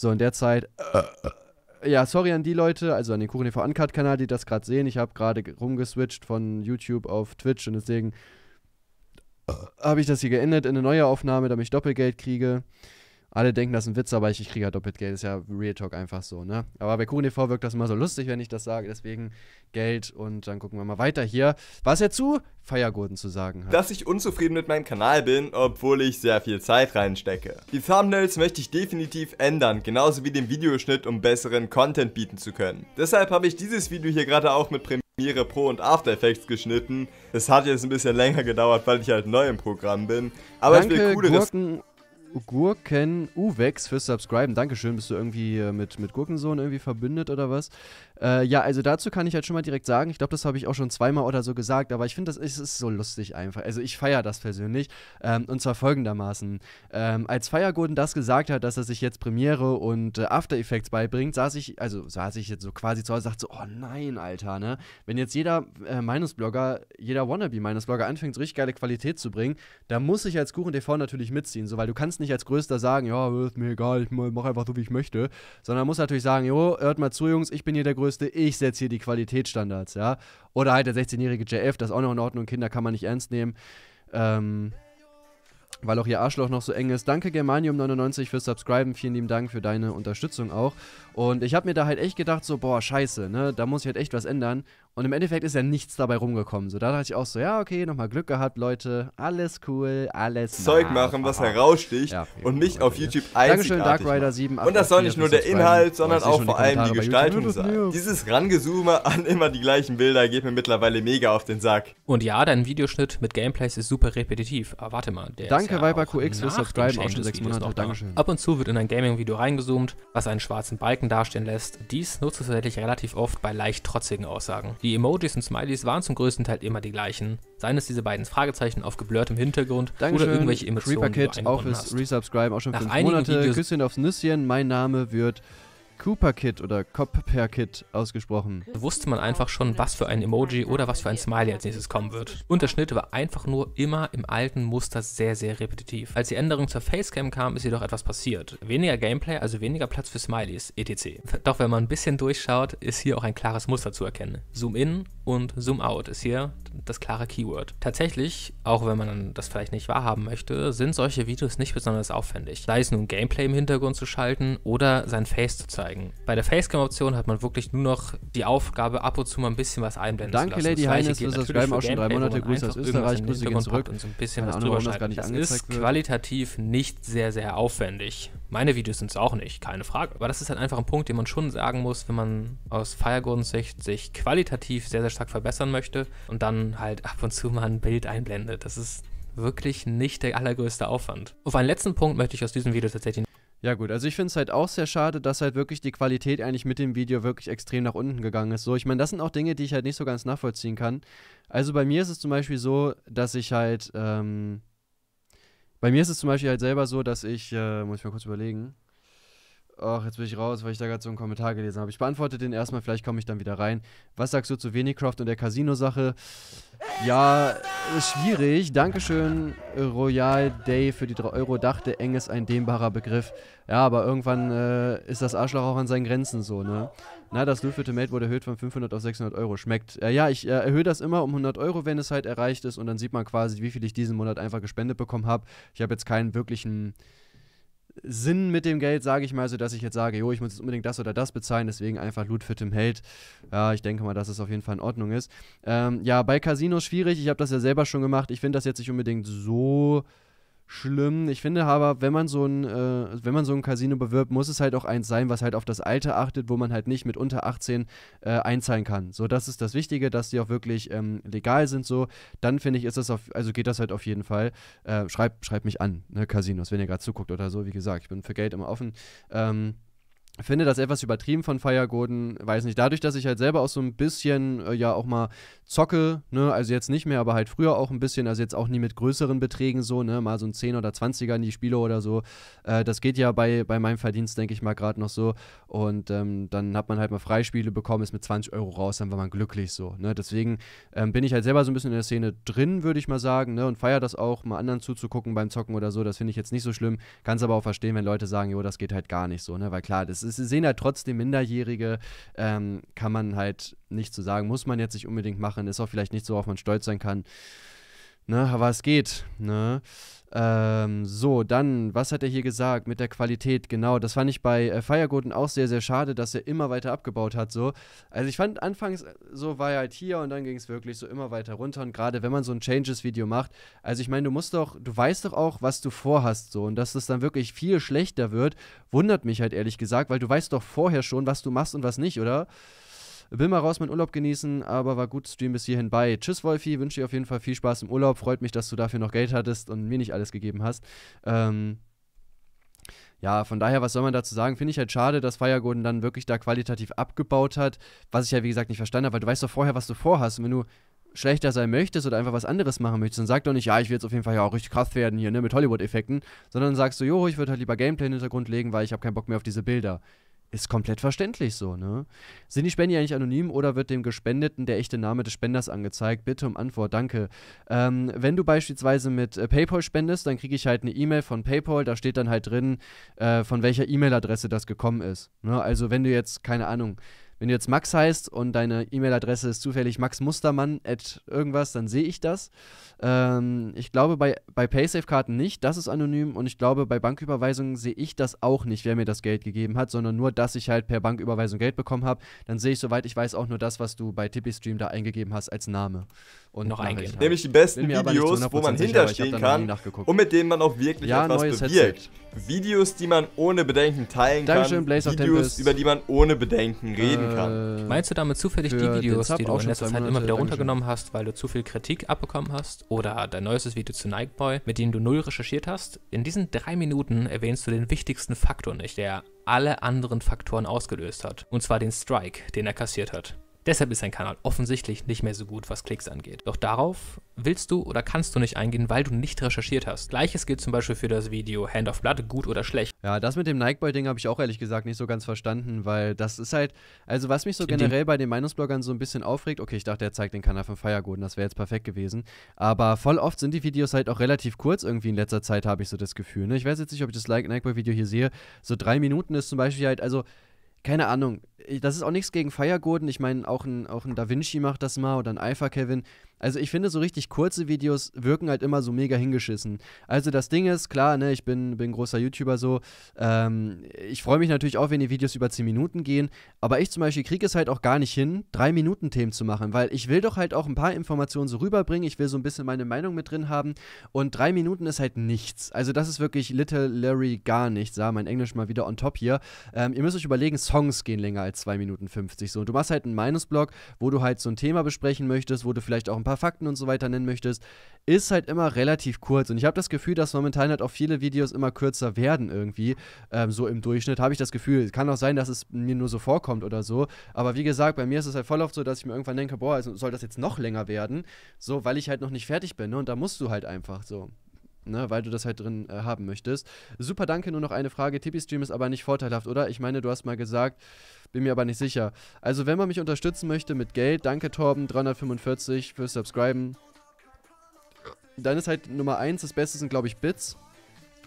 So, in der Zeit. Äh, ja, sorry an die Leute, also an den Kuchen KuchenTV Uncut-Kanal, die das gerade sehen. Ich habe gerade rumgeswitcht von YouTube auf Twitch und deswegen äh, habe ich das hier geändert in eine neue Aufnahme, damit ich Doppelgeld kriege alle denken, das ist ein Witz, aber ich, ich kriege ja halt doppelt Geld. Ist ja Real Talk einfach so, ne? Aber bei Kuchen TV e wirkt das immer so lustig, wenn ich das sage. Deswegen Geld und dann gucken wir mal weiter hier, was er zu Feiergurten zu sagen hat. Dass ich unzufrieden mit meinem Kanal bin, obwohl ich sehr viel Zeit reinstecke. Die Thumbnails möchte ich definitiv ändern, genauso wie den Videoschnitt, um besseren Content bieten zu können. Deshalb habe ich dieses Video hier gerade auch mit Premiere Pro und After Effects geschnitten. Es hat jetzt ein bisschen länger gedauert, weil ich halt neu im Programm bin. Aber Danke, ich will cooleres. Gurken Uwex fürs Subscriben. Dankeschön. Bist du irgendwie äh, mit, mit Gurkensohn irgendwie verbündet oder was? Äh, ja, also dazu kann ich halt schon mal direkt sagen, ich glaube, das habe ich auch schon zweimal oder so gesagt, aber ich finde, das ist, ist, so lustig einfach. Also ich feiere das persönlich ähm, und zwar folgendermaßen. Ähm, als Firegoden das gesagt hat, dass er sich jetzt Premiere und äh, After Effects beibringt, saß ich, also saß ich jetzt so quasi zu Hause und sagte so, oh nein, Alter, ne? Wenn jetzt jeder äh, Meinungsblogger, jeder Wannabe-Meinungsblogger anfängt, so richtig geile Qualität zu bringen, da muss ich als Kuchen TV natürlich mitziehen, so, weil du kannst nicht als Größter sagen, ja, ist mir egal, ich mach einfach so, wie ich möchte, sondern muss natürlich sagen, jo, hört mal zu, Jungs, ich bin hier der Größte Größte, ich setze hier die Qualitätsstandards, ja. Oder halt der 16-jährige JF, das ist auch noch in Ordnung, Kinder kann man nicht ernst nehmen. Ähm, weil auch ihr Arschloch noch so eng ist. Danke Germanium99 fürs Subscriben, vielen lieben Dank für deine Unterstützung auch. Und ich habe mir da halt echt gedacht so, boah, scheiße, ne, da muss ich halt echt was ändern. Und im Endeffekt ist ja nichts dabei rumgekommen. So, da dachte ich auch so, ja, okay, nochmal Glück gehabt, Leute. Alles cool, alles Zeug machen, was heraussticht ja, und mich auf YouTube ja. einzigartig Dankeschön, Dark Rider 7, Und das soll nicht nur der Inhalt, sondern auch vor allem die Gestaltung sein. Dieses Rangezoome an immer die gleichen Bilder geht mir mittlerweile mega auf den Sack. Und ja, dein Videoschnitt mit Gameplays ist super repetitiv. Aber ah, warte mal, der Danke, ist ja Viper QX, fürs Subscriben auch schon sechs Monate. Dankeschön. Ab und zu wird in ein Gaming-Video reingezoomt, was einen schwarzen Balken darstellen lässt. Dies nutzt du tatsächlich relativ oft bei leicht trotzigen Aussagen. Die die Emojis und Smileys waren zum größten Teil immer die gleichen. Seien es diese beiden Fragezeichen auf geblurrtem Hintergrund Dankeschön, oder irgendwelche Emotionen, Creeper Kid, die du auch fürs Resubscriben, auch schon für fünf Monate. Videos Küsschen aufs Nüsschen, mein Name wird Cooper Kit oder Copper Kit ausgesprochen. Wusste man einfach schon, was für ein Emoji oder was für ein Smiley als nächstes kommen wird. Und der Schnitt war einfach nur immer im alten Muster sehr, sehr repetitiv. Als die Änderung zur Facecam kam, ist jedoch etwas passiert. Weniger Gameplay, also weniger Platz für Smileys, etc. Doch wenn man ein bisschen durchschaut, ist hier auch ein klares Muster zu erkennen. Zoom in und Zoom out ist hier das klare Keyword. Tatsächlich, auch wenn man das vielleicht nicht wahrhaben möchte, sind solche Videos nicht besonders aufwendig. Sei es nun Gameplay im Hintergrund zu schalten oder sein Face zu zeigen anzeigen. Bei der Facecam-Option hat man wirklich nur noch die Aufgabe, ab und zu mal ein bisschen was einblenden Danke, zu lassen. Danke, Lady Heines, für das Schreiben auch schon drei Monate. Grüße aus Österreich, Grüße gehen zurück. Und so ein bisschen was drüber das, das ist wird. qualitativ nicht sehr, sehr aufwendig. Meine Videos sind es auch nicht, keine Frage. Aber das ist halt einfach ein Punkt, den man schon sagen muss, wenn man aus Firegurns Sicht sich qualitativ sehr, sehr stark verbessern möchte und dann halt ab und zu mal ein Bild einblendet. Das ist wirklich nicht der allergrößte Aufwand. Auf einen letzten Punkt möchte ich aus diesem Video tatsächlich ja gut, also ich finde es halt auch sehr schade, dass halt wirklich die Qualität eigentlich mit dem Video wirklich extrem nach unten gegangen ist. So, ich meine, das sind auch Dinge, die ich halt nicht so ganz nachvollziehen kann. Also bei mir ist es zum Beispiel so, dass ich halt, ähm, bei mir ist es zum Beispiel halt selber so, dass ich, äh, muss ich mal kurz überlegen, ach, jetzt bin ich raus, weil ich da gerade so einen Kommentar gelesen habe. Ich beantworte den erstmal, vielleicht komme ich dann wieder rein. Was sagst du zu Venicraft und der Casino-Sache? Ja, schwierig. Dankeschön, Royal Day für die 3 Euro. Dachte, eng ist ein dehnbarer Begriff. Ja, aber irgendwann äh, ist das Arschloch auch an seinen Grenzen so, ne? Na, das Loot für Tomate wurde erhöht von 500 auf 600 Euro. Schmeckt. Äh, ja, ich äh, erhöhe das immer um 100 Euro, wenn es halt erreicht ist. Und dann sieht man quasi, wie viel ich diesen Monat einfach gespendet bekommen habe. Ich habe jetzt keinen wirklichen... Sinn mit dem Geld, sage ich mal, so dass ich jetzt sage, jo, ich muss jetzt unbedingt das oder das bezahlen, deswegen einfach Loot für Tim Held. Ja, ich denke mal, dass es auf jeden Fall in Ordnung ist. Ähm, ja, bei Casinos schwierig, ich habe das ja selber schon gemacht. Ich finde das jetzt nicht unbedingt so schlimm. Ich finde aber, wenn man so ein, äh, wenn man so ein Casino bewirbt, muss es halt auch eins sein, was halt auf das Alter achtet, wo man halt nicht mit unter 18 äh, einzahlen kann. So, das ist das Wichtige, dass die auch wirklich ähm, legal sind. So, dann finde ich, ist das auf, also geht das halt auf jeden Fall. Äh, schreibt schreib mich an, ne, Casinos, wenn ihr gerade zuguckt oder so. Wie gesagt, ich bin für Geld immer offen. Ähm, finde das etwas übertrieben von Fire weiß nicht, dadurch, dass ich halt selber auch so ein bisschen äh, ja auch mal zocke, ne, also jetzt nicht mehr, aber halt früher auch ein bisschen, also jetzt auch nie mit größeren Beträgen so, ne, mal so ein 10 oder 20er in die Spiele oder so. Äh, das geht ja bei, bei meinem Verdienst, denke ich mal, gerade noch so und ähm, dann hat man halt mal Freispiele bekommen, ist mit 20 Euro raus, dann war man glücklich so, ne, deswegen ähm, bin ich halt selber so ein bisschen in der Szene drin, würde ich mal sagen, ne, und feier das auch, mal anderen zuzugucken beim Zocken oder so, das finde ich jetzt nicht so schlimm, kann es aber auch verstehen, wenn Leute sagen, jo, das geht halt gar nicht so, ne, weil klar, das ist sie sehen halt trotzdem Minderjährige, ähm, kann man halt nicht so sagen, muss man jetzt nicht unbedingt machen, ist auch vielleicht nicht so, worauf man stolz sein kann. Ne, aber es geht. Ne? Ähm, so, dann, was hat er hier gesagt mit der Qualität? Genau, das fand ich bei äh, Firegoten auch sehr, sehr schade, dass er immer weiter abgebaut hat. So. Also ich fand anfangs, äh, so war er halt hier und dann ging es wirklich so immer weiter runter. Und gerade wenn man so ein Changes-Video macht, also ich meine, du musst doch, du weißt doch auch, was du vorhast so und dass es dann wirklich viel schlechter wird, wundert mich halt ehrlich gesagt, weil du weißt doch vorher schon, was du machst und was nicht, oder? Will mal raus mit Urlaub genießen, aber war gut Stream bis hierhin bei. Tschüss, Wolfi. Wünsche dir auf jeden Fall viel Spaß im Urlaub. Freut mich, dass du dafür noch Geld hattest und mir nicht alles gegeben hast. Ähm, ja, von daher, was soll man dazu sagen? Finde ich halt schade, dass Firegolden dann wirklich da qualitativ abgebaut hat, was ich ja, wie gesagt, nicht verstanden habe, weil du weißt doch vorher, was du vorhast. Und wenn du schlechter sein möchtest oder einfach was anderes machen möchtest, dann sag doch nicht, ja, ich will jetzt auf jeden Fall ja auch richtig krass werden hier, ne, mit Hollywood-Effekten, sondern sagst du, jo, ich würde halt lieber Gameplay in den Hintergrund legen, weil ich habe keinen Bock mehr auf diese Bilder. Ist komplett verständlich so, ne? Sind die Spenden ja nicht anonym oder wird dem Gespendeten der echte Name des Spenders angezeigt? Bitte um Antwort, danke. Ähm, wenn du beispielsweise mit äh, PayPal spendest, dann kriege ich halt eine E-Mail von PayPal, da steht dann halt drin, äh, von welcher E-Mail-Adresse das gekommen ist. Ne? Also wenn du jetzt, keine Ahnung, wenn du jetzt Max heißt und deine E-Mail-Adresse ist zufällig maxmustermann at irgendwas, dann sehe ich das. Ähm, ich glaube bei, bei Paysafe-Karten nicht, das ist anonym und ich glaube bei Banküberweisungen sehe ich das auch nicht, wer mir das Geld gegeben hat, sondern nur, dass ich halt per Banküberweisung Geld bekommen habe. Dann sehe ich, soweit ich weiß, auch nur das, was du bei Tippistream da eingegeben hast als Name und noch eingehen. Halt. Nämlich die besten Videos, wo man hinterstehen kann und mit denen man auch wirklich ja, etwas bewirkt. Headset. Videos, die man ohne Bedenken teilen Dankeschön, kann. Blaze Videos, über die man ohne Bedenken äh, reden kann. Meinst du damit zufällig die Videos, die du in letzter Zeit immer wieder runtergenommen hast, weil du zu viel Kritik abbekommen hast? Oder dein neuestes Video zu Nikeboy, mit dem du null recherchiert hast? In diesen drei Minuten erwähnst du den wichtigsten Faktor nicht, der alle anderen Faktoren ausgelöst hat. Und zwar den Strike, den er kassiert hat. Deshalb ist dein Kanal offensichtlich nicht mehr so gut, was Klicks angeht. Doch darauf willst du oder kannst du nicht eingehen, weil du nicht recherchiert hast. Gleiches gilt zum Beispiel für das Video Hand of Blood, gut oder schlecht. Ja, das mit dem Nike-Boy-Ding habe ich auch ehrlich gesagt nicht so ganz verstanden, weil das ist halt, also was mich so generell bei den Meinungsbloggern so ein bisschen aufregt, okay, ich dachte, er zeigt den Kanal von Firegoden, das wäre jetzt perfekt gewesen, aber voll oft sind die Videos halt auch relativ kurz irgendwie in letzter Zeit, habe ich so das Gefühl. Ne? Ich weiß jetzt nicht, ob ich das Nike-Boy-Video hier sehe, so drei Minuten ist zum Beispiel halt, also keine Ahnung, das ist auch nichts gegen Feiergoden. Ich meine, auch ein, auch ein Da Vinci macht das mal oder ein Alpha Kevin. Also ich finde, so richtig kurze Videos wirken halt immer so mega hingeschissen. Also das Ding ist, klar, ne, ich bin, bin großer YouTuber so. Ähm, ich freue mich natürlich auch, wenn die Videos über 10 Minuten gehen. Aber ich zum Beispiel kriege es halt auch gar nicht hin, 3-Minuten-Themen zu machen, weil ich will doch halt auch ein paar Informationen so rüberbringen. Ich will so ein bisschen meine Meinung mit drin haben. Und 3 Minuten ist halt nichts. Also das ist wirklich Little Larry gar nichts. Ja, mein Englisch mal wieder on top hier. Ähm, ihr müsst euch überlegen, Songs gehen länger als 2 Minuten 50. So, und du machst halt einen Meinungsblock, wo du halt so ein Thema besprechen möchtest, wo du vielleicht auch ein paar Fakten und so weiter nennen möchtest, ist halt immer relativ kurz. Und ich habe das Gefühl, dass momentan halt auch viele Videos immer kürzer werden irgendwie. Ähm, so im Durchschnitt habe ich das Gefühl. Kann auch sein, dass es mir nur so vorkommt oder so. Aber wie gesagt, bei mir ist es halt voll oft so, dass ich mir irgendwann denke, boah, also soll das jetzt noch länger werden? So, weil ich halt noch nicht fertig bin. Ne? Und da musst du halt einfach so ne, weil du das halt drin äh, haben möchtest. Super, danke. Nur noch eine Frage. Tipi-Stream ist aber nicht vorteilhaft, oder? Ich meine, du hast mal gesagt, bin mir aber nicht sicher. Also, wenn man mich unterstützen möchte mit Geld, danke Torben, 345 fürs Subscriben. Dann ist halt Nummer 1, das Beste sind, glaube ich, Bits.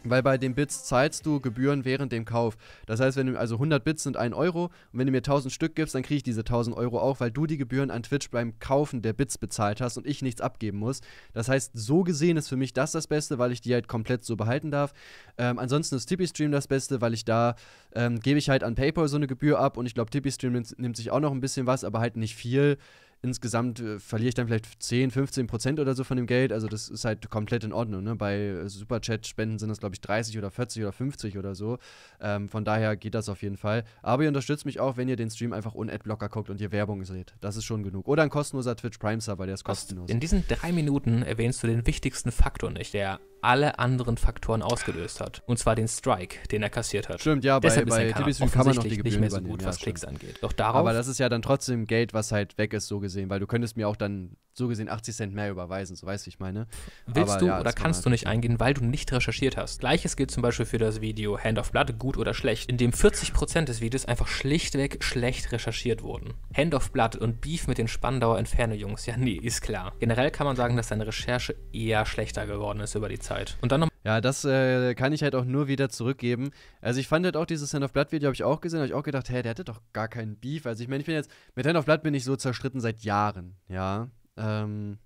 Weil bei den Bits zahlst du Gebühren während dem Kauf. Das heißt, wenn du, also 100 Bits sind 1 Euro und wenn du mir 1000 Stück gibst, dann kriege ich diese 1000 Euro auch, weil du die Gebühren an Twitch beim Kaufen der Bits bezahlt hast und ich nichts abgeben muss. Das heißt, so gesehen ist für mich das das Beste, weil ich die halt komplett so behalten darf. Ähm, ansonsten ist Tippy-Stream das Beste, weil ich da ähm, gebe ich halt an PayPal so eine Gebühr ab und ich glaube, Tippy-Stream nimmt, nimmt sich auch noch ein bisschen was, aber halt nicht viel. Insgesamt äh, verliere ich dann vielleicht 10, 15 Prozent oder so von dem Geld. Also das ist halt komplett in Ordnung. Ne? Bei äh, Superchat-Spenden sind das, glaube ich, 30 oder 40 oder 50 oder so. Ähm, von daher geht das auf jeden Fall. Aber ihr unterstützt mich auch, wenn ihr den Stream einfach un Adblocker guckt und ihr Werbung seht. Das ist schon genug. Oder ein kostenloser Twitch Prime-Server, der ist kostenlos. In diesen drei Minuten erwähnst du den wichtigsten Faktor nicht, der alle anderen Faktoren ausgelöst hat. Und zwar den Strike, den er kassiert hat. Stimmt, ja, Deshalb bei, ist bei Kanal kann man noch die Gebühren nicht mehr so gut, was stimmt. Klicks angeht. Doch darauf Aber das ist ja dann trotzdem Geld, was halt weg ist, so gesehen, weil du könntest mir auch dann so gesehen 80 Cent mehr überweisen, so weißt du, ich meine. Willst Aber, du ja, oder kannst kann du nicht eingehen, weil du nicht recherchiert hast. Gleiches gilt zum Beispiel für das Video Hand of Blood, gut oder schlecht, in dem 40% des Videos einfach schlichtweg schlecht recherchiert wurden. Hand of Blood und Beef mit den Spandauer Entferne-Jungs, ja nee, ist klar. Generell kann man sagen, dass deine Recherche eher schlechter geworden ist über die Zeit. Zeit. Und dann noch ja, das äh, kann ich halt auch nur wieder zurückgeben. Also ich fand halt auch dieses Hand of Blood Video, habe ich auch gesehen, habe ich auch gedacht, hey, der hatte doch gar keinen Beef. Also ich meine, ich bin jetzt, mit Hand of Blood bin ich so zerstritten seit Jahren, ja. Ähm,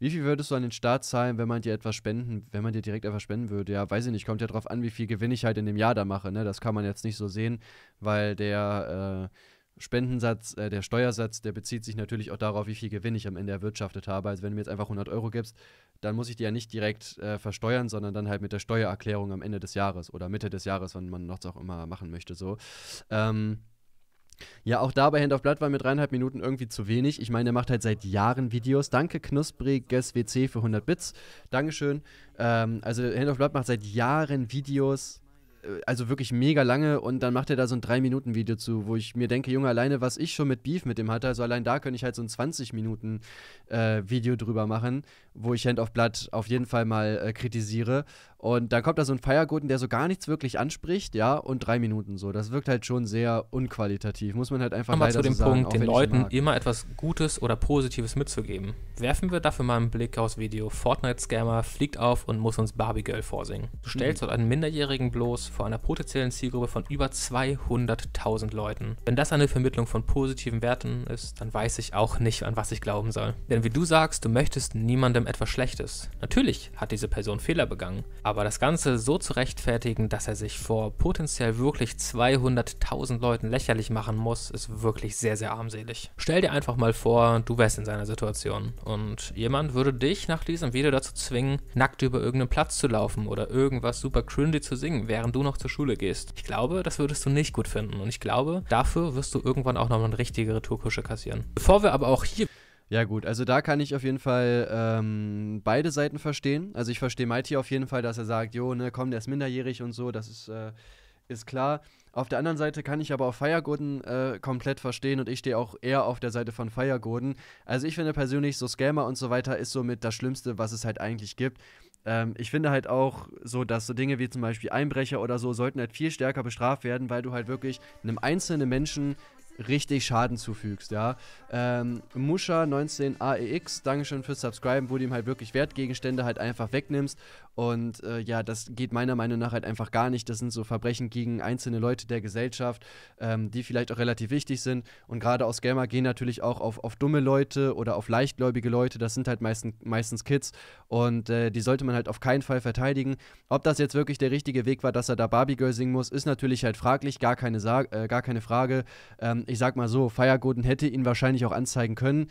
wie viel würdest du an den Staat zahlen, wenn man dir etwas spenden, wenn man dir direkt etwas spenden würde? Ja, weiß ich nicht, kommt ja drauf an, wie viel Gewinn ich halt in dem Jahr da mache, ne? Das kann man jetzt nicht so sehen, weil der, äh, Spendensatz, äh, der Steuersatz, der bezieht sich natürlich auch darauf, wie viel Gewinn ich am Ende erwirtschaftet habe. Also wenn du mir jetzt einfach 100 Euro gibst, dann muss ich die ja nicht direkt äh, versteuern, sondern dann halt mit der Steuererklärung am Ende des Jahres oder Mitte des Jahres, wann man noch auch immer machen möchte. So. Ähm, ja, auch da bei Hand auf Blatt war mir dreieinhalb Minuten irgendwie zu wenig. Ich meine, er macht halt seit Jahren Videos. Danke, knuspriges WC für 100 Bits. Dankeschön. Ähm, also Hand of Blatt macht seit Jahren Videos äh, also wirklich mega lange und dann macht er da so ein 3-Minuten-Video zu, wo ich mir denke, Junge, alleine was ich schon mit Beef mit dem hatte, also allein da könnte ich halt so ein 20-Minuten-Video äh, drüber machen, wo ich Hand of Blood auf jeden Fall mal äh, kritisiere. Und dann kommt da so ein Feiergoten, der so gar nichts wirklich anspricht, ja, und drei Minuten so. Das wirkt halt schon sehr unqualitativ, muss man halt einfach mal zu dem so Punkt, sagen, den Leuten immer etwas Gutes oder Positives mitzugeben. Werfen wir dafür mal einen Blick aufs Video. Fortnite-Scammer fliegt auf und muss uns Barbie Girl vorsingen. Du stellst mhm. dort einen Minderjährigen bloß vor einer potenziellen Zielgruppe von über 200.000 Leuten. Wenn das eine Vermittlung von positiven Werten ist, dann weiß ich auch nicht, an was ich glauben soll. Denn wie du sagst, du möchtest niemandem etwas Schlechtes. Natürlich hat diese Person Fehler begangen, aber aber das Ganze so zu rechtfertigen, dass er sich vor potenziell wirklich 200.000 Leuten lächerlich machen muss, ist wirklich sehr, sehr armselig. Stell dir einfach mal vor, du wärst in seiner Situation und jemand würde dich nach diesem Video dazu zwingen, nackt über irgendeinen Platz zu laufen oder irgendwas super cringy zu singen, während du noch zur Schule gehst. Ich glaube, das würdest du nicht gut finden und ich glaube, dafür wirst du irgendwann auch nochmal eine richtige Retourkusche kassieren. Bevor wir aber auch hier ja, gut, also da kann ich auf jeden Fall ähm, beide Seiten verstehen. Also ich verstehe Mighty auf jeden Fall, dass er sagt, jo, ne, komm, der ist minderjährig und so, das ist, äh, ist klar. Auf der anderen Seite kann ich aber auch Firegurden äh, komplett verstehen und ich stehe auch eher auf der Seite von Firegurden. Also ich finde persönlich, so Scammer und so weiter ist somit das Schlimmste, was es halt eigentlich gibt. Ähm, ich finde halt auch so, dass so Dinge wie zum Beispiel Einbrecher oder so sollten halt viel stärker bestraft werden, weil du halt wirklich einem einzelnen Menschen richtig Schaden zufügst, ja. Ähm, Musha19AEX, Dankeschön fürs Subscriben, wo du ihm halt wirklich Wertgegenstände halt einfach wegnimmst. Und äh, ja, das geht meiner Meinung nach halt einfach gar nicht. Das sind so Verbrechen gegen einzelne Leute der Gesellschaft, ähm, die vielleicht auch relativ wichtig sind. Und gerade aus Gamer gehen natürlich auch auf, auf dumme Leute oder auf leichtgläubige Leute. Das sind halt meistens, meistens Kids. Und äh, die sollte man halt auf keinen Fall verteidigen. Ob das jetzt wirklich der richtige Weg war, dass er da Barbie Girl singen muss, ist natürlich halt fraglich, gar keine, Sa äh, gar keine Frage. Ähm, ich sag mal so, Feiergoden hätte ihn wahrscheinlich auch anzeigen können.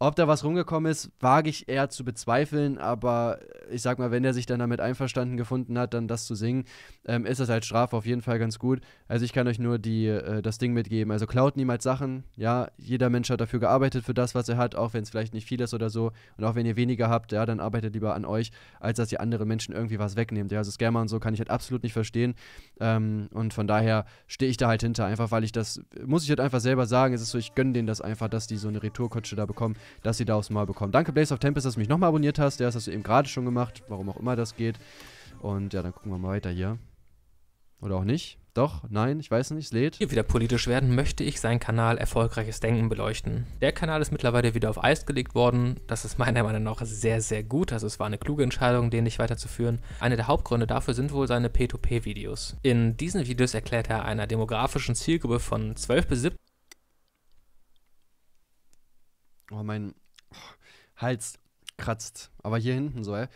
Ob da was rumgekommen ist, wage ich eher zu bezweifeln, aber ich sag mal, wenn er sich dann damit einverstanden gefunden hat, dann das zu singen, ähm, ist das als Strafe auf jeden Fall ganz gut. Also ich kann euch nur die, äh, das Ding mitgeben. Also klaut niemals Sachen. Ja, jeder Mensch hat dafür gearbeitet, für das, was er hat, auch wenn es vielleicht nicht viel ist oder so. Und auch wenn ihr weniger habt, ja, dann arbeitet lieber an euch, als dass ihr andere Menschen irgendwie was wegnehmt. Ja, also Scammer und so kann ich halt absolut nicht verstehen. Ähm, und von daher stehe ich da halt hinter, einfach weil ich das, muss ich halt einfach selber sagen, es ist so, ich gönne denen das einfach, dass die so eine Retourkutsche da bekommen dass sie da aufs Mal bekommen. Danke Blaze of Tempest, dass du mich nochmal abonniert hast. Der hast du eben gerade schon gemacht, warum auch immer das geht. Und ja, dann gucken wir mal weiter hier. Oder auch nicht. Doch, nein, ich weiß nicht, es lädt. Hier wieder politisch werden, möchte ich seinen Kanal Erfolgreiches Denken beleuchten. Der Kanal ist mittlerweile wieder auf Eis gelegt worden. Das ist meiner Meinung nach sehr, sehr gut. Also es war eine kluge Entscheidung, den nicht weiterzuführen. Einer der Hauptgründe dafür sind wohl seine P2P-Videos. In diesen Videos erklärt er einer demografischen Zielgruppe von 12 bis 17 Oh, mein Hals kratzt. Aber hier hinten so, ey.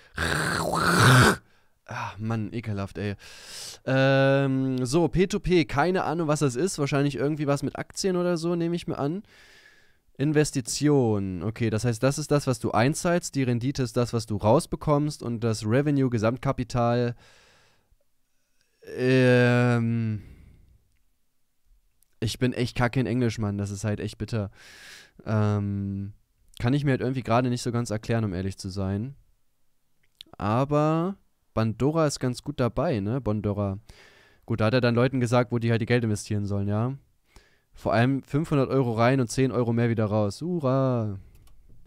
Ach, Mann, ekelhaft, ey. Ähm, so, P2P, keine Ahnung, was das ist. Wahrscheinlich irgendwie was mit Aktien oder so, nehme ich mir an. Investition. Okay, das heißt, das ist das, was du einzahlst, die Rendite ist das, was du rausbekommst und das Revenue, Gesamtkapital. Ähm. Ich bin echt kacke in Englisch, Mann. Das ist halt echt bitter. Ähm, kann ich mir halt irgendwie gerade nicht so ganz erklären, um ehrlich zu sein. Aber Bandora ist ganz gut dabei, ne? Bandora. Gut, da hat er dann Leuten gesagt, wo die halt ihr Geld investieren sollen, ja? Vor allem 500 Euro rein und 10 Euro mehr wieder raus. Hurra!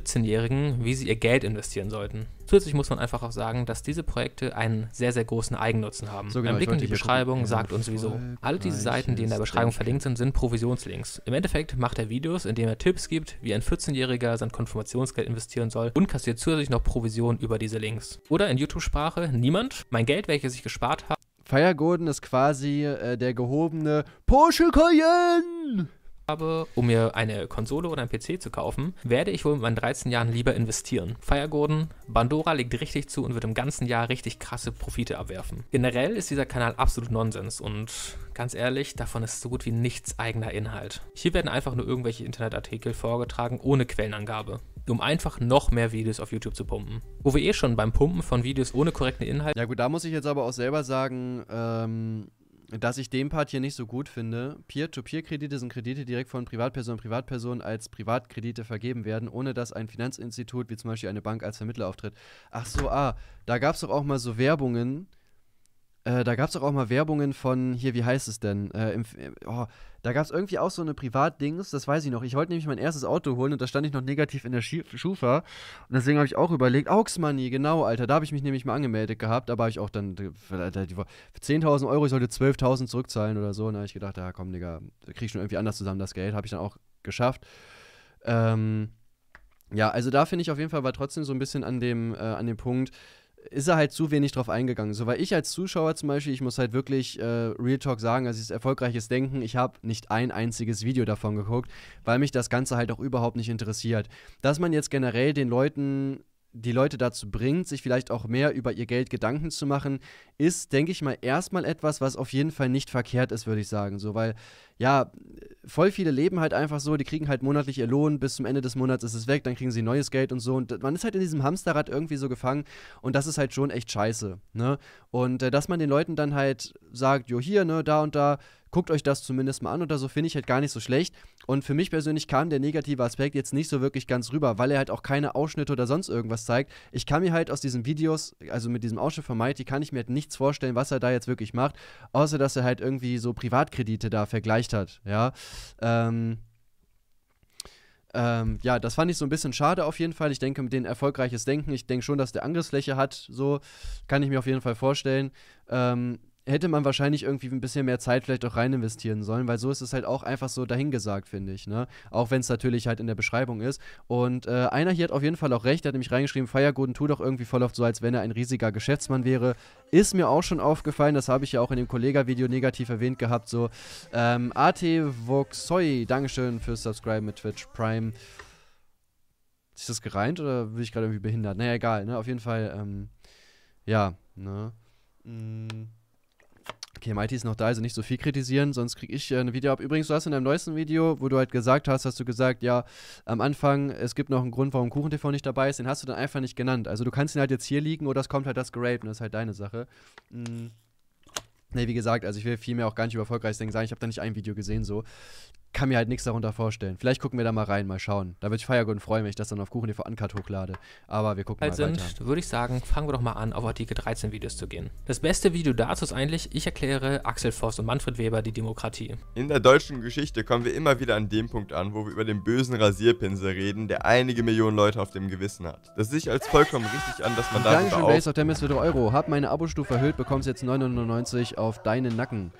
17-Jährigen, wie sie ihr Geld investieren sollten. Zusätzlich muss man einfach auch sagen, dass diese Projekte einen sehr, sehr großen Eigennutzen haben. So genau, Ein Blick in die Beschreibung sagt uns wieso. Alle diese Seiten, die in der Beschreibung verlinkt sind, sind Provisionslinks. Im Endeffekt macht er Videos, in denen er Tipps gibt, wie ein 14-Jähriger sein Konfirmationsgeld investieren soll und kassiert zusätzlich noch Provisionen über diese Links. Oder in YouTube-Sprache, niemand, mein Geld, welches ich gespart habe. Fire Golden ist quasi äh, der gehobene Porsche Cayenne! habe, um mir eine Konsole oder einen PC zu kaufen, werde ich wohl mit meinen 13 Jahren lieber investieren. Fire Gordon, Bandora legt richtig zu und wird im ganzen Jahr richtig krasse Profite abwerfen. Generell ist dieser Kanal absolut Nonsens und ganz ehrlich, davon ist so gut wie nichts eigener Inhalt. Hier werden einfach nur irgendwelche Internetartikel vorgetragen ohne Quellenangabe um einfach noch mehr Videos auf YouTube zu pumpen. Wo wir eh schon beim Pumpen von Videos ohne korrekten Inhalt. Ja gut, da muss ich jetzt aber auch selber sagen, ähm, dass ich den Part hier nicht so gut finde. Peer-to-Peer-Kredite sind Kredite, die direkt von Privatpersonen Privatpersonen als Privatkredite vergeben werden, ohne dass ein Finanzinstitut wie zum Beispiel eine Bank als Vermittler auftritt. Ach so, ah, da gab es doch auch mal so Werbungen, äh, da gab es auch, auch mal Werbungen von, hier, wie heißt es denn? Äh, im, äh, oh, da gab es irgendwie auch so eine Privatdings, das weiß ich noch. Ich wollte nämlich mein erstes Auto holen und da stand ich noch negativ in der Schufa. Und deswegen habe ich auch überlegt, Auxmoney, genau, Alter, da habe ich mich nämlich mal angemeldet gehabt. Aber ich auch dann, äh, für 10.000 Euro, ich sollte 12.000 zurückzahlen oder so. Und da habe ich gedacht, ja komm, Digga, krieg ich schon irgendwie anders zusammen das Geld. Habe ich dann auch geschafft. Ähm, ja, also da finde ich auf jeden Fall war trotzdem so ein bisschen an dem, äh, an dem Punkt, ist er halt zu wenig drauf eingegangen. So, weil ich als Zuschauer zum Beispiel, ich muss halt wirklich äh, Real Talk sagen, also ist erfolgreiches Denken, ich habe nicht ein einziges Video davon geguckt, weil mich das Ganze halt auch überhaupt nicht interessiert. Dass man jetzt generell den Leuten die Leute dazu bringt, sich vielleicht auch mehr über ihr Geld Gedanken zu machen, ist, denke ich mal, erstmal etwas, was auf jeden Fall nicht verkehrt ist, würde ich sagen. So, weil ja, voll viele leben halt einfach so, die kriegen halt monatlich ihr Lohn, bis zum Ende des Monats ist es weg, dann kriegen sie neues Geld und so. Und man ist halt in diesem Hamsterrad irgendwie so gefangen und das ist halt schon echt scheiße. Ne? Und äh, dass man den Leuten dann halt sagt, jo, hier, ne, da und da, guckt euch das zumindest mal an oder so, finde ich halt gar nicht so schlecht. Und für mich persönlich kam der negative Aspekt jetzt nicht so wirklich ganz rüber, weil er halt auch keine Ausschnitte oder sonst irgendwas zeigt. Ich kann mir halt aus diesen Videos, also mit diesem Ausschnitt von Mighty, kann ich mir halt nichts vorstellen, was er da jetzt wirklich macht, außer dass er halt irgendwie so Privatkredite da vergleicht erreicht hat. Ja, ähm, ähm, ja, das fand ich so ein bisschen schade auf jeden Fall. Ich denke, mit dem erfolgreiches Denken, ich denke schon, dass der Angriffsfläche hat, so kann ich mir auf jeden Fall vorstellen. Ähm, hätte man wahrscheinlich irgendwie ein bisschen mehr Zeit vielleicht auch rein investieren sollen, weil so ist es halt auch einfach so dahingesagt, finde ich. Ne? Auch wenn es natürlich halt in der Beschreibung ist. Und äh, einer hier hat auf jeden Fall auch recht, der hat nämlich reingeschrieben, Feiergoden tut doch irgendwie voll oft so, als wenn er ein riesiger Geschäftsmann wäre. Ist mir auch schon aufgefallen, das habe ich ja auch in dem Kollega-Video negativ erwähnt gehabt, so. Ähm, AT Voxoi, Dankeschön fürs Subscriben mit Twitch Prime. Ist das gereint oder bin ich gerade irgendwie behindert? Naja, egal, ne? Auf jeden Fall, ähm, ja, ne? Mm. Okay, Mighty ist noch da, also nicht so viel kritisieren, sonst kriege ich äh, ein Video ab. Übrigens, du hast in deinem neuesten Video, wo du halt gesagt hast, hast du gesagt, ja, am Anfang, es gibt noch einen Grund, warum KuchenTV nicht dabei ist, den hast du dann einfach nicht genannt. Also du kannst ihn halt jetzt hier liegen oder es kommt halt das geraped und das ist halt deine Sache. Mhm. Ne, wie gesagt, also ich will vielmehr auch gar nicht über erfolgreiches Ding sagen, ich habe da nicht ein Video gesehen so kann mir halt nichts darunter vorstellen. Vielleicht gucken wir da mal rein, mal schauen. Da würde ich Feiergut freuen, wenn ich das dann auf Kuchen TV Uncut hochlade. Aber wir gucken halt mal sind, weiter. würde ich sagen, fangen wir doch mal an, auf Artikel 13 Videos zu gehen. Das beste Video dazu ist eigentlich, ich erkläre Axel Voss und Manfred Weber die Demokratie. In der deutschen Geschichte kommen wir immer wieder an den Punkt an, wo wir über den bösen Rasierpinsel reden, der einige Millionen Leute auf dem Gewissen hat. Das sehe ich als vollkommen richtig an, dass man da. Dankeschön, Base of der Mist für Euro. Hab meine Abo-Stufe erhöht, bekommst jetzt 9,99 auf deinen Nacken.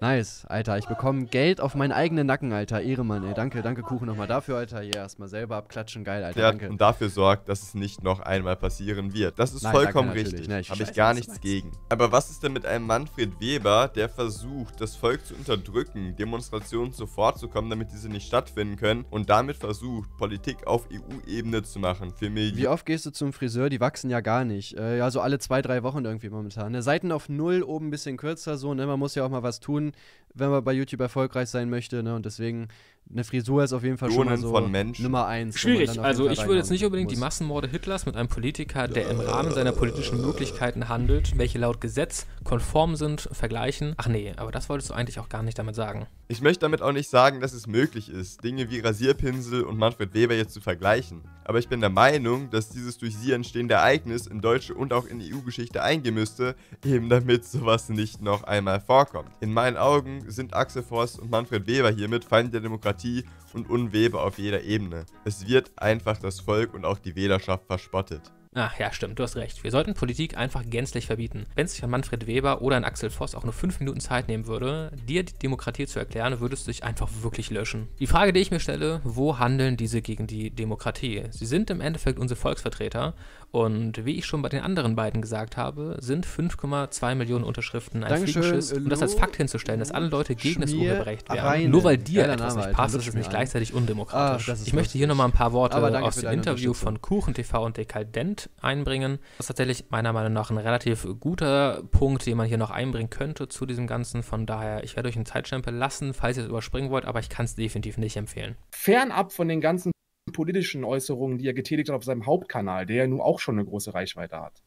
Nice, Alter. Ich bekomme Geld auf meinen eigenen Nacken, Alter. Ehre, Mann, ey. Danke, danke Kuchen nochmal dafür, Alter. Hier erstmal selber abklatschen. Geil, Alter. Der danke. Und dafür sorgt, dass es nicht noch einmal passieren wird. Das ist Nein, vollkommen danke, richtig. Nee, Habe ich gar nichts gegen. Aber was ist denn mit einem Manfred Weber, der versucht, das Volk zu unterdrücken, Demonstrationen sofort zu kommen, damit diese nicht stattfinden können und damit versucht, Politik auf EU-Ebene zu machen? Für mich. Wie oft gehst du zum Friseur? Die wachsen ja gar nicht. Äh, ja, so alle zwei, drei Wochen irgendwie momentan. Ne? Seiten auf null, oben ein bisschen kürzer so. Ne? Man muss ja auch mal was tun. And. wenn man bei YouTube erfolgreich sein möchte. Ne? Und deswegen, eine Frisur ist auf jeden Fall Millionen schon mal so Nummer eins. Schwierig. Also ich würde jetzt nicht unbedingt muss. die Massenmorde Hitlers mit einem Politiker, der im äh. Rahmen seiner politischen Möglichkeiten handelt, welche laut Gesetz konform sind, vergleichen. Ach nee, aber das wolltest du eigentlich auch gar nicht damit sagen. Ich möchte damit auch nicht sagen, dass es möglich ist, Dinge wie Rasierpinsel und Manfred Weber jetzt zu vergleichen. Aber ich bin der Meinung, dass dieses durch sie entstehende Ereignis in deutsche und auch in EU-Geschichte e eingehen müsste, eben damit sowas nicht noch einmal vorkommt. In meinen Augen sind Axel Voss und Manfred Weber hiermit Feinde der Demokratie und Unweber auf jeder Ebene. Es wird einfach das Volk und auch die Wählerschaft verspottet. Ach ja, stimmt, du hast recht. Wir sollten Politik einfach gänzlich verbieten. Wenn sich ein Manfred Weber oder ein Axel Voss auch nur fünf Minuten Zeit nehmen würde, dir die Demokratie zu erklären, würdest du dich einfach wirklich löschen. Die Frage, die ich mir stelle, wo handeln diese gegen die Demokratie? Sie sind im Endeffekt unsere Volksvertreter und wie ich schon bei den anderen beiden gesagt habe, sind 5,2 Millionen Unterschriften ein Dankeschön, Fliegenschiss. Und um das als Fakt hinzustellen, dass alle Leute gegen das Urheberrecht wären, reine. nur weil dir Geiler etwas nicht passt, ist es nicht gleichzeitig undemokratisch. Ah, ich möchte hier nochmal ein paar Worte aus dem Interview von KuchenTV und Dekadent einbringen. Das ist tatsächlich meiner Meinung nach ein relativ guter Punkt, den man hier noch einbringen könnte zu diesem Ganzen. Von daher, ich werde euch einen Zeitstempel lassen, falls ihr es überspringen wollt, aber ich kann es definitiv nicht empfehlen. Fernab von den ganzen politischen Äußerungen, die er getätigt hat auf seinem Hauptkanal, der ja nun auch schon eine große Reichweite hat.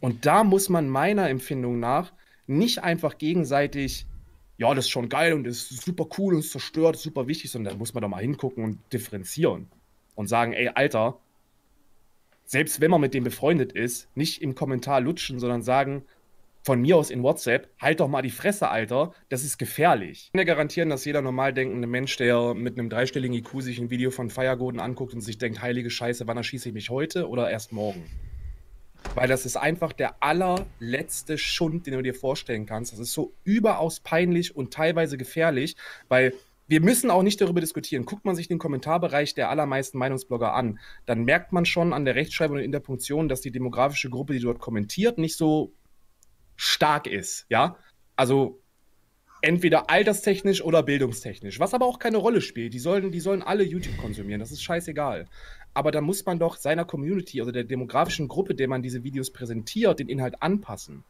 Und da muss man meiner Empfindung nach nicht einfach gegenseitig, ja, das ist schon geil und ist super cool und zerstört, super wichtig, sondern da muss man doch mal hingucken und differenzieren und sagen, ey, Alter, selbst wenn man mit dem befreundet ist, nicht im Kommentar lutschen, sondern sagen, von mir aus in WhatsApp, halt doch mal die Fresse, Alter, das ist gefährlich. Ich kann ja garantieren, dass jeder normal denkende Mensch, der mit einem dreistelligen IQ sich ein Video von Feiergoden anguckt und sich denkt, heilige Scheiße, wann erschieße ich mich heute oder erst morgen? Weil das ist einfach der allerletzte Schund, den du dir vorstellen kannst. Das ist so überaus peinlich und teilweise gefährlich, weil wir müssen auch nicht darüber diskutieren. Guckt man sich den Kommentarbereich der allermeisten Meinungsblogger an, dann merkt man schon an der Rechtschreibung und Interpunktion, dass die demografische Gruppe, die dort kommentiert, nicht so stark ist, ja. Also entweder alterstechnisch oder bildungstechnisch, was aber auch keine Rolle spielt. Die sollen, die sollen alle YouTube konsumieren, das ist scheißegal. Aber da muss man doch seiner Community, also der demografischen Gruppe, der man diese Videos präsentiert, den Inhalt anpassen.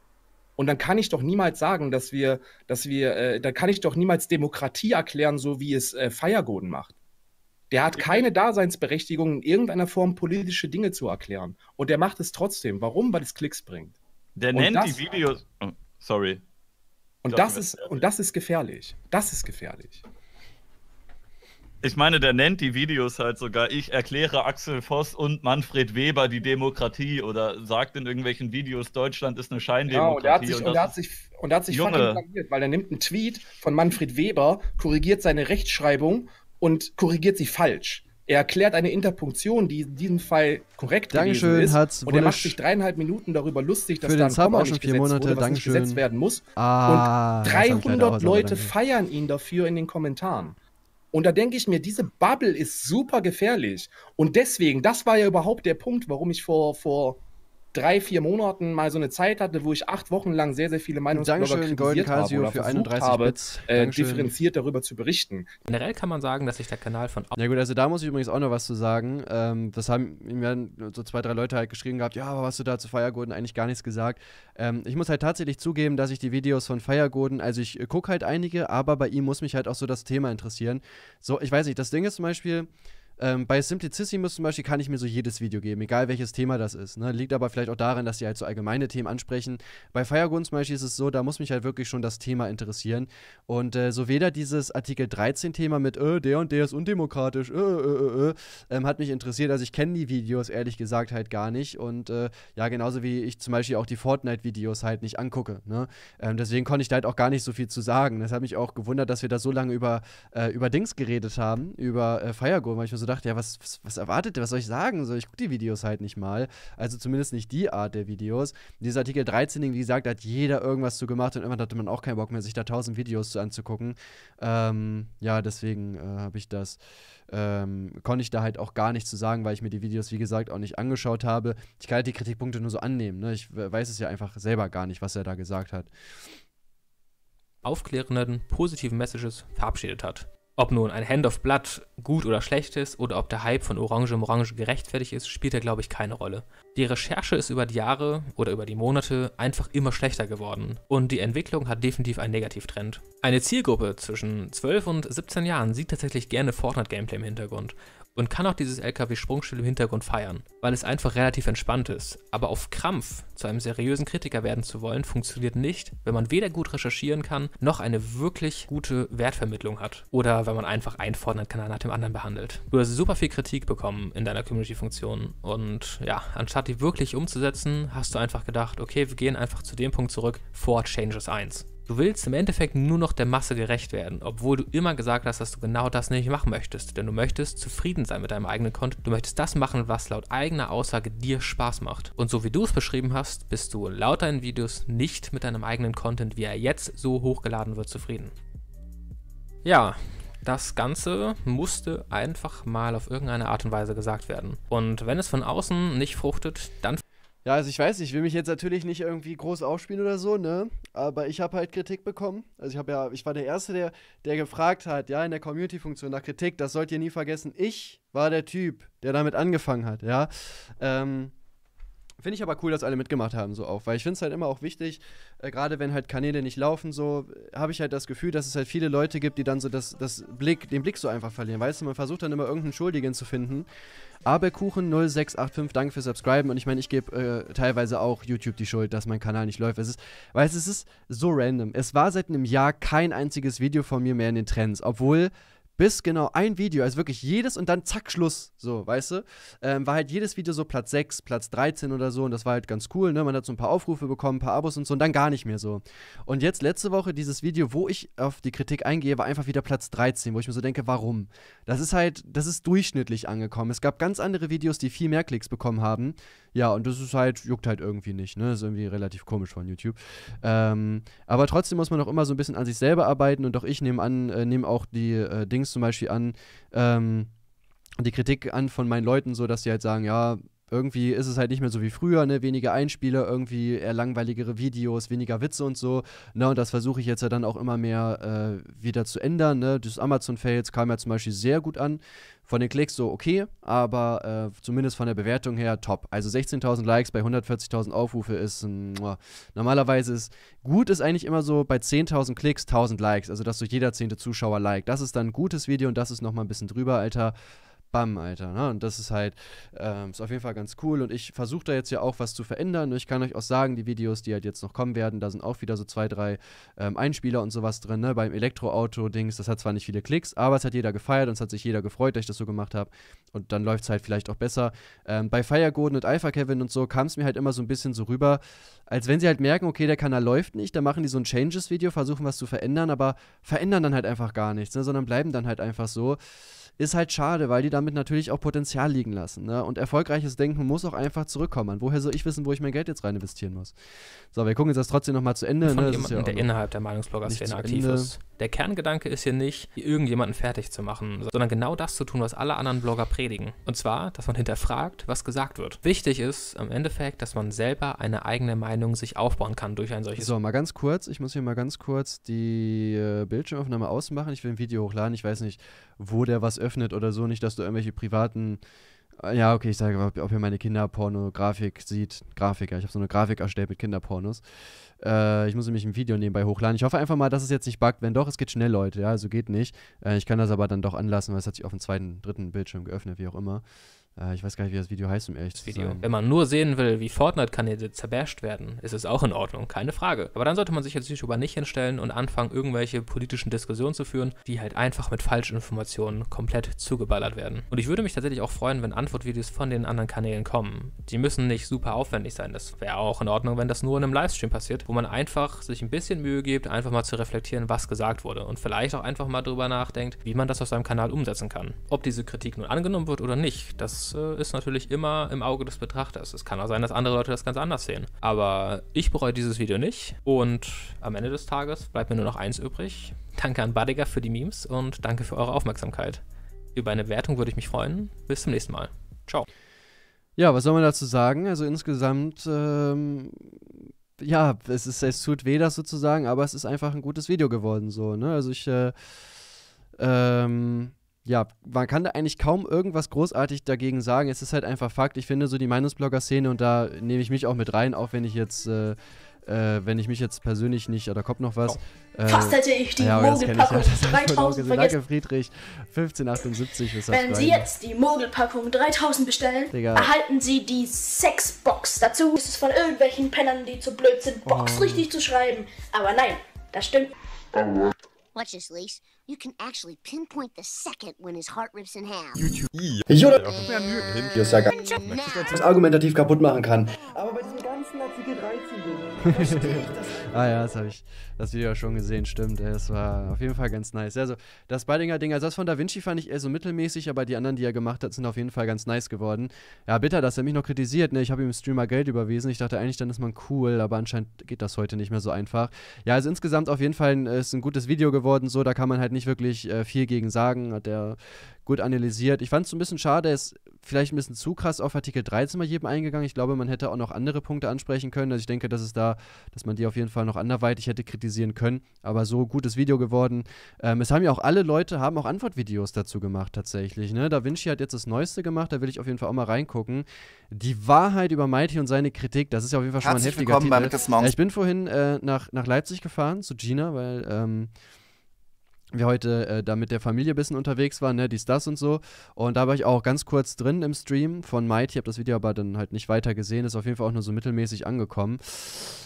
Und dann kann ich doch niemals sagen, dass wir, dass wir, äh, da kann ich doch niemals Demokratie erklären, so wie es äh, Feiergoden macht. Der hat keine Daseinsberechtigung, in irgendeiner Form politische Dinge zu erklären. Und der macht es trotzdem. Warum? Weil es Klicks bringt. Der und nennt das, die Videos. Oh, sorry. Und das, ist, und das ist gefährlich. Das ist gefährlich. Ich meine, der nennt die Videos halt sogar, ich erkläre Axel Voss und Manfred Weber die Demokratie oder sagt in irgendwelchen Videos, Deutschland ist eine Scheindemokratie. Ja, genau, und er hat sich, und, und er hat sich, und er hat sich Junge. blamiert, weil er nimmt einen Tweet von Manfred Weber, korrigiert seine Rechtschreibung und korrigiert sie falsch. Er erklärt eine Interpunktion, die in diesem Fall korrekt Dankeschön, gewesen ist. Hat's und er macht sich dreieinhalb Minuten darüber lustig, dass da ein Sub Komma schon nicht vier Monate. Wurde, was nicht gesetzt werden muss. Ah, und 300 Leute feiern ihn dafür in den Kommentaren. Und da denke ich mir, diese Bubble ist super gefährlich. Und deswegen, das war ja überhaupt der Punkt, warum ich vor, vor drei, vier Monaten mal so eine Zeit hatte, wo ich acht Wochen lang sehr, sehr viele Meinungsblogger Dankeschön, kritisiert habe oder für 31 habe, äh, differenziert darüber zu berichten. Generell kann man sagen, dass sich der Kanal von... Ja gut, also da muss ich übrigens auch noch was zu sagen. Ähm, das haben mir so zwei, drei Leute halt geschrieben gehabt, ja, aber hast du da zu Feiergurden eigentlich gar nichts gesagt. Ähm, ich muss halt tatsächlich zugeben, dass ich die Videos von Feiergurden, also ich äh, gucke halt einige, aber bei ihm muss mich halt auch so das Thema interessieren. So, ich weiß nicht, das Ding ist zum Beispiel... Ähm, bei Simplicissimus zum Beispiel kann ich mir so jedes Video geben, egal welches Thema das ist. Ne? Liegt aber vielleicht auch daran, dass die halt so allgemeine Themen ansprechen. Bei Firegun zum Beispiel ist es so, da muss mich halt wirklich schon das Thema interessieren. Und äh, so weder dieses Artikel 13-Thema mit, äh, der und der ist undemokratisch, äh, äh, äh, äh ähm, hat mich interessiert. Also ich kenne die Videos ehrlich gesagt halt gar nicht. Und äh, ja, genauso wie ich zum Beispiel auch die Fortnite-Videos halt nicht angucke. Ne? Ähm, deswegen konnte ich da halt auch gar nicht so viel zu sagen. Das hat mich auch gewundert, dass wir da so lange über, äh, über Dings geredet haben, über äh, Firegun, weil ich mir so so dachte, ja, was, was, was erwartet ihr, was soll ich sagen? So, ich gucke die Videos halt nicht mal. Also zumindest nicht die Art der Videos. Dieser Artikel 13, wie gesagt, hat jeder irgendwas zu gemacht und irgendwann hatte man auch keinen Bock mehr, sich da tausend Videos zu anzugucken. Ähm, ja, deswegen äh, habe ich das, ähm, konnte ich da halt auch gar nichts zu sagen, weil ich mir die Videos, wie gesagt, auch nicht angeschaut habe. Ich kann halt die Kritikpunkte nur so annehmen. Ne? Ich weiß es ja einfach selber gar nicht, was er da gesagt hat aufklärenden, positiven Messages verabschiedet hat. Ob nun ein Hand of Blood gut oder schlecht ist oder ob der Hype von Orange im Orange gerechtfertigt ist, spielt da glaube ich keine Rolle. Die Recherche ist über die Jahre oder über die Monate einfach immer schlechter geworden und die Entwicklung hat definitiv einen Negativtrend. Eine Zielgruppe zwischen 12 und 17 Jahren sieht tatsächlich gerne Fortnite-Gameplay im Hintergrund und kann auch dieses lkw sprungstil im Hintergrund feiern, weil es einfach relativ entspannt ist. Aber auf Krampf zu einem seriösen Kritiker werden zu wollen, funktioniert nicht, wenn man weder gut recherchieren kann, noch eine wirklich gute Wertvermittlung hat. Oder wenn man einfach einen fordernden Kanal nach dem anderen behandelt. Du hast super viel Kritik bekommen in deiner Community-Funktion und ja, anstatt die wirklich umzusetzen, hast du einfach gedacht, okay, wir gehen einfach zu dem Punkt zurück vor Changes 1. Du willst im Endeffekt nur noch der Masse gerecht werden, obwohl du immer gesagt hast, dass du genau das nicht machen möchtest. Denn du möchtest zufrieden sein mit deinem eigenen Konto. Du möchtest das machen, was laut eigener Aussage dir Spaß macht. Und so wie du es beschrieben hast, bist du laut deinen Videos nicht mit deinem eigenen Content, wie er jetzt so hochgeladen wird, zufrieden. Ja, das Ganze musste einfach mal auf irgendeine Art und Weise gesagt werden. Und wenn es von außen nicht fruchtet, dann ja, also ich weiß, ich will mich jetzt natürlich nicht irgendwie groß aufspielen oder so, ne? Aber ich habe halt Kritik bekommen. Also ich habe ja, ich war der Erste, der, der gefragt hat, ja, in der Community-Funktion nach Kritik, das sollt ihr nie vergessen. Ich war der Typ, der damit angefangen hat, ja. Ähm, Finde ich aber cool, dass alle mitgemacht haben, so auch, weil ich finde es halt immer auch wichtig, äh, gerade wenn halt Kanäle nicht laufen, so äh, habe ich halt das Gefühl, dass es halt viele Leute gibt, die dann so das, das Blick, den Blick so einfach verlieren. Weißt du, man versucht dann immer irgendeinen Schuldigen zu finden. aberkuchen 0685 danke fürs Subscriben und ich meine, ich gebe äh, teilweise auch YouTube die Schuld, dass mein Kanal nicht läuft. Es ist, weißt du, es ist so random. Es war seit einem Jahr kein einziges Video von mir mehr in den Trends, obwohl bis genau ein Video, also wirklich jedes und dann zack, Schluss, so, weißt du? Ähm, war halt jedes Video so Platz 6, Platz 13 oder so und das war halt ganz cool, ne? Man hat so ein paar Aufrufe bekommen, ein paar Abos und so und dann gar nicht mehr so. Und jetzt letzte Woche dieses Video, wo ich auf die Kritik eingehe, war einfach wieder Platz 13, wo ich mir so denke, warum? Das ist halt, das ist durchschnittlich angekommen. Es gab ganz andere Videos, die viel mehr Klicks bekommen haben. Ja, und das ist halt, juckt halt irgendwie nicht, ne? Das ist irgendwie relativ komisch von YouTube. Ähm, aber trotzdem muss man auch immer so ein bisschen an sich selber arbeiten und auch ich nehme an, äh, nehme auch die äh, Dinge fängst zum Beispiel an, ähm, die Kritik an von meinen Leuten, so dass sie halt sagen, ja, irgendwie ist es halt nicht mehr so wie früher, ne? Weniger Einspieler, irgendwie eher langweiligere Videos, weniger Witze und so. Ne? Und das versuche ich jetzt ja dann auch immer mehr äh, wieder zu ändern. Ne? Das Amazon-Fails kam ja zum Beispiel sehr gut an. Von den Klicks so okay, aber äh, zumindest von der Bewertung her top. Also 16.000 Likes bei 140.000 Aufrufe ist ein, normalerweise ist gut ist eigentlich immer so bei 10.000 Klicks 1.000 Likes, also dass so jeder zehnte Zuschauer liked. Das ist dann ein gutes Video und das ist nochmal ein bisschen drüber, Alter bam, Alter. Ne? Und das ist halt, ähm, ist auf jeden Fall ganz cool. Und ich versuche da jetzt ja auch was zu verändern. Ich kann euch auch sagen, die Videos, die halt jetzt noch kommen werden, da sind auch wieder so zwei, drei ähm, Einspieler und sowas drin, ne? Beim Elektroauto-Dings, das hat zwar nicht viele Klicks, aber es hat jeder gefeiert und es hat sich jeder gefreut, dass ich das so gemacht habe. Und dann läuft es halt vielleicht auch besser. Ähm, bei Firegoden und Alpha Kevin und so kam es mir halt immer so ein bisschen so rüber, als wenn sie halt merken, okay, der Kanal läuft nicht, dann machen die so ein Changes-Video, versuchen was zu verändern, aber verändern dann halt einfach gar nichts, ne? sondern bleiben dann halt einfach so. Ist halt schade, weil die damit natürlich auch Potenzial liegen lassen. Ne? Und erfolgreiches Denken muss auch einfach zurückkommen. Woher soll ich wissen, wo ich mein Geld jetzt rein investieren muss? So, wir gucken jetzt das trotzdem nochmal zu Ende. Von ne? jemandem, ja der innerhalb der Meinungsblogger-Szene aktiv ist. Der Kerngedanke ist hier nicht, irgendjemanden fertig zu machen, sondern genau das zu tun, was alle anderen Blogger predigen. Und zwar, dass man hinterfragt, was gesagt wird. Wichtig ist im Endeffekt, dass man selber eine eigene Meinung sich aufbauen kann durch ein solches. So, mal ganz kurz, ich muss hier mal ganz kurz die äh, Bildschirmaufnahme ausmachen. Ich will ein Video hochladen. Ich weiß nicht, wo der was öffnet oder so, nicht, dass du irgendwelche privaten ja, okay, ich sage, ob, ihr meine Kinderpornografik sieht. Grafiker. Ich habe so eine Grafik erstellt mit Kinderpornos. Äh, ich muss nämlich ein Video nebenbei hochladen. Ich hoffe einfach mal, dass es jetzt nicht buggt. Wenn doch, es geht schnell, Leute. Ja, also geht nicht. Äh, ich kann das aber dann doch anlassen, weil es hat sich auf dem zweiten, dritten Bildschirm geöffnet, wie auch immer. Äh, ich weiß gar nicht, wie das Video heißt, um ehrlich zu Video. sein. Wenn man nur sehen will, wie Fortnite-Kanäle zerbasht werden, ist es auch in Ordnung, keine Frage. Aber dann sollte man sich als YouTuber nicht hinstellen und anfangen, irgendwelche politischen Diskussionen zu führen, die halt einfach mit Falschinformationen komplett zugeballert werden. Und ich würde mich tatsächlich auch freuen, wenn Antwortvideos von den anderen Kanälen kommen. Die müssen nicht super aufwendig sein. Das wäre auch in Ordnung, wenn das nur in einem Livestream passiert, wo man einfach sich ein bisschen Mühe gibt, einfach mal zu reflektieren, was gesagt wurde und vielleicht auch einfach mal drüber nachdenkt, wie man das auf seinem Kanal umsetzen kann. Ob diese Kritik nun angenommen wird oder nicht, das äh, ist natürlich immer im Auge des Betrachters. Es kann auch sein, dass andere Leute das ganz anders sehen. Aber ich bereue dieses Video nicht. Und am Ende des Tages bleibt mir nur noch eins übrig. Danke an Badiger für die Memes und danke für eure Aufmerksamkeit. Über eine Wertung würde ich mich freuen. Bis zum nächsten Mal. Ciao. Ja, was soll man dazu sagen? Also insgesamt, ähm, ja, es, ist, es tut weh, das sozusagen, aber es ist einfach ein gutes Video geworden, so, ne? Also ich, äh, ähm, ja, man kann da eigentlich kaum irgendwas großartig dagegen sagen. Es ist halt einfach Fakt. Ich finde so die Meinungsblogger-Szene und da nehme ich mich auch mit rein, auch wenn ich jetzt, äh, äh, wenn ich mich jetzt persönlich nicht, oder kommt noch was. Oh. Äh, Fast hätte ich die ja, Mogelpackung ja, 3000 vergessen. Danke Friedrich, 1578 das. Wenn Sie jetzt die Mogelpackung 3000 bestellen, Digga. erhalten Sie die Sexbox. Dazu ist es von irgendwelchen Pennern, die zu blöd sind, Box oh. richtig zu schreiben. Aber nein, das stimmt. Watch this, Lise. You can actually pinpoint the second when his heart rips in half. YouTube. Ja. Das argumentativ kaputt machen kann. Aber bei diesem Neonazige Reizende. ah ja, das habe ich das Video schon gesehen, stimmt. Es war auf jeden Fall ganz nice. Also das Beidinger ding also das von Da Vinci fand ich eher so mittelmäßig, aber die anderen, die er gemacht hat, sind auf jeden Fall ganz nice geworden. Ja, bitter, dass er mich noch kritisiert. Ne? Ich habe ihm Streamer Geld überwiesen. Ich dachte eigentlich, dann ist man cool, aber anscheinend geht das heute nicht mehr so einfach. Ja, also insgesamt auf jeden Fall äh, ist ein gutes Video geworden. So, da kann man halt nicht wirklich äh, viel gegen sagen. Hat er gut analysiert. Ich fand es ein bisschen schade, es vielleicht ein bisschen zu krass auf Artikel 13 mal jedem eingegangen. Ich glaube, man hätte auch noch andere Punkte ansprechen können. Also ich denke, dass es da, dass man die auf jeden Fall noch anderweitig hätte kritisieren können. Aber so gutes Video geworden. Ähm, es haben ja auch alle Leute, haben auch Antwortvideos dazu gemacht tatsächlich. Ne? Da Vinci hat jetzt das Neueste gemacht, da will ich auf jeden Fall auch mal reingucken. Die Wahrheit über Mighty und seine Kritik, das ist ja auf jeden Fall schon Herzlich mal ein heftiger willkommen Titel. Bei Ich bin vorhin äh, nach, nach Leipzig gefahren zu Gina, weil ähm, wir heute äh, da mit der Familie ein bisschen unterwegs waren, ne, dies, das und so. Und da war ich auch ganz kurz drin im Stream von Mighty, habe das Video aber dann halt nicht weiter gesehen, ist auf jeden Fall auch nur so mittelmäßig angekommen.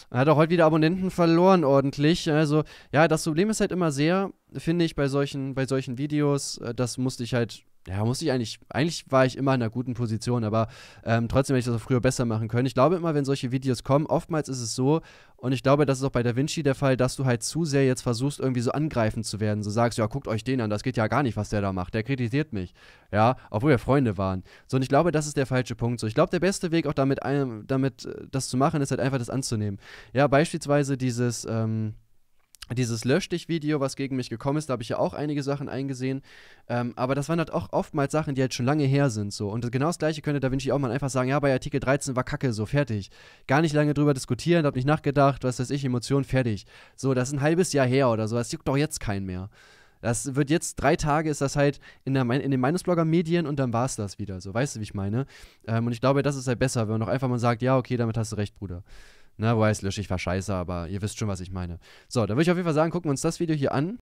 Er hat auch heute wieder Abonnenten verloren ordentlich. Also, ja, das Problem ist halt immer sehr, finde ich, bei solchen, bei solchen Videos, äh, das musste ich halt ja, muss ich eigentlich, eigentlich war ich immer in einer guten Position, aber ähm, trotzdem hätte ich das auch früher besser machen können. Ich glaube immer, wenn solche Videos kommen, oftmals ist es so, und ich glaube, das ist auch bei Da Vinci der Fall, dass du halt zu sehr jetzt versuchst, irgendwie so angreifend zu werden. So sagst, ja, guckt euch den an, das geht ja gar nicht, was der da macht. Der kritisiert mich. Ja, obwohl wir Freunde waren. So, und ich glaube, das ist der falsche Punkt. So, ich glaube, der beste Weg, auch damit, damit äh, das zu machen, ist halt einfach das anzunehmen. Ja, beispielsweise dieses, ähm, dieses Lösch Video, was gegen mich gekommen ist, da habe ich ja auch einige Sachen eingesehen. Ähm, aber das waren halt auch oftmals Sachen, die halt schon lange her sind. So. Und genau das Gleiche könnte Da Vinci auch mal einfach sagen: Ja, bei Artikel 13 war Kacke, so fertig. Gar nicht lange drüber diskutieren, habe nicht nachgedacht, was weiß ich, Emotionen, fertig. So, das ist ein halbes Jahr her oder so. Das juckt doch jetzt keinen mehr. Das wird jetzt drei Tage, ist das halt in, der, in den Meinungsblogger-Medien und dann war es das wieder. So, weißt du, wie ich meine? Ähm, und ich glaube, das ist halt besser, wenn man auch einfach mal sagt: Ja, okay, damit hast du recht, Bruder. Na, ne, weiß, es lösche ich war scheiße, aber ihr wisst schon, was ich meine. So, dann würde ich auf jeden Fall sagen, gucken wir uns das Video hier an.